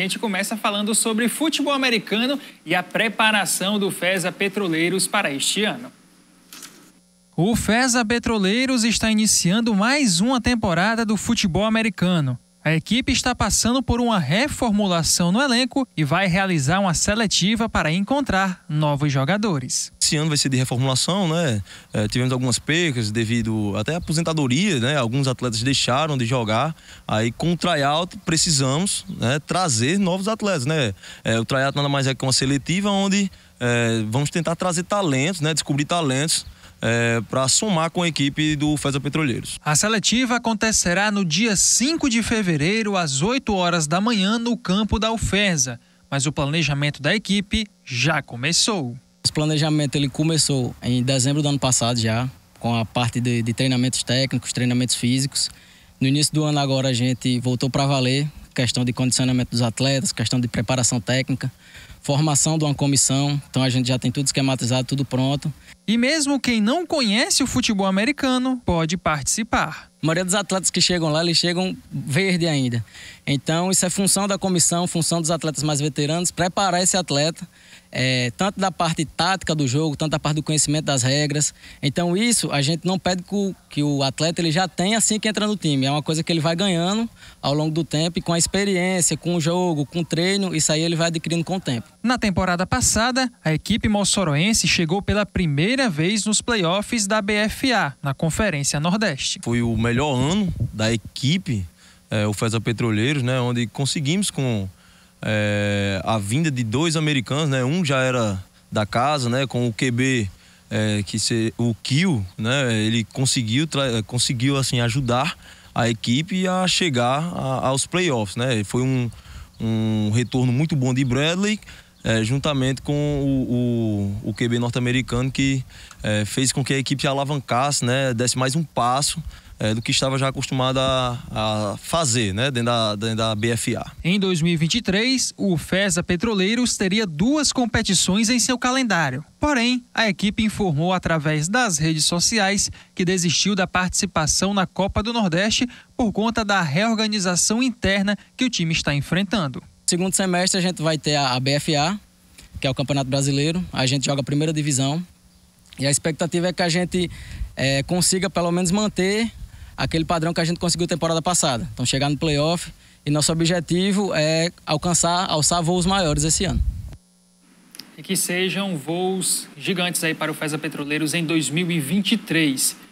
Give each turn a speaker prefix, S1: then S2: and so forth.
S1: A gente começa falando sobre futebol americano e a preparação do FESA Petroleiros para este ano. O FESA Petroleiros está iniciando mais uma temporada do futebol americano. A equipe está passando por uma reformulação no elenco e vai realizar uma seletiva para encontrar
S2: novos jogadores. Esse ano vai ser de reformulação, né? É, tivemos algumas percas devido até à aposentadoria, né? Alguns atletas deixaram de jogar. Aí com o tryout precisamos né, trazer novos atletas, né? É, o tryout nada mais é que uma seletiva onde é, vamos tentar trazer talentos, né? Descobrir talentos é, para somar com a equipe do FESA Petroleiros.
S1: A seletiva acontecerá no dia 5 de fevereiro, às 8 horas da manhã, no campo
S3: da UFESA, mas o planejamento da equipe já começou. Esse planejamento ele começou em dezembro do ano passado já, com a parte de, de treinamentos técnicos, treinamentos físicos. No início do ano agora a gente voltou para valer, questão de condicionamento dos atletas, questão de preparação técnica formação de uma comissão. Então a gente já tem tudo esquematizado, tudo pronto. E mesmo quem não conhece o futebol americano pode participar. A maioria dos atletas que chegam lá, eles chegam verde ainda. Então, isso é função da comissão, função dos atletas mais veteranos, preparar esse atleta, é, tanto da parte tática do jogo, tanto da parte do conhecimento das regras. Então, isso a gente não pede que o, que o atleta ele já tenha assim que entra no time. É uma coisa que ele vai ganhando ao longo do tempo e com a experiência, com o jogo, com o treino, isso aí ele vai adquirindo com o tempo.
S1: Na temporada passada, a equipe moçoroense chegou pela primeira vez nos playoffs da BFA, na Conferência Nordeste. Foi o
S2: melhor ano da equipe, é, o Feza Petroleiros, né, onde conseguimos com é, a vinda de dois americanos, né, um já era da casa, né, com o QB é, que se, o Kill, né, ele conseguiu conseguiu assim ajudar a equipe a chegar a, aos playoffs, né? Foi um, um retorno muito bom de Bradley é, juntamente com o, o, o QB norte-americano, que é, fez com que a equipe alavancasse, né, desse mais um passo é, do que estava já acostumada a, fazer né, dentro, da, dentro da BFA. Em 2023,
S1: o FESA Petroleiros teria duas competições em seu calendário. Porém, a equipe informou através das redes sociais que desistiu da participação na Copa
S3: do Nordeste por conta da reorganização interna que o time está enfrentando. Segundo semestre, a gente vai ter a BFA, que é o Campeonato Brasileiro. A gente joga a primeira divisão e a expectativa é que a gente é, consiga pelo menos manter aquele padrão que a gente conseguiu temporada passada. Então chegar no playoff e nosso objetivo é alcançar, alçar voos maiores esse ano.
S1: E que sejam voos gigantes aí para o Feza Petroleiros em 2023.